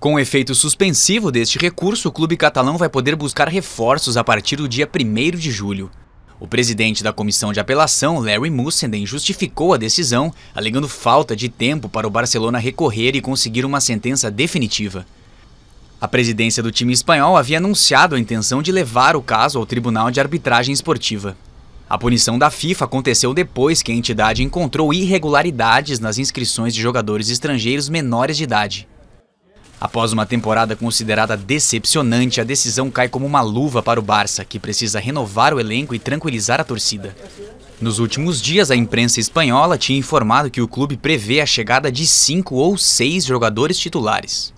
Com o efeito suspensivo deste recurso, o clube catalão vai poder buscar reforços a partir do dia 1 de julho. O presidente da comissão de apelação, Larry Mussenden, justificou a decisão, alegando falta de tempo para o Barcelona recorrer e conseguir uma sentença definitiva. A presidência do time espanhol havia anunciado a intenção de levar o caso ao Tribunal de Arbitragem Esportiva. A punição da FIFA aconteceu depois que a entidade encontrou irregularidades nas inscrições de jogadores estrangeiros menores de idade. Após uma temporada considerada decepcionante, a decisão cai como uma luva para o Barça, que precisa renovar o elenco e tranquilizar a torcida. Nos últimos dias, a imprensa espanhola tinha informado que o clube prevê a chegada de cinco ou seis jogadores titulares.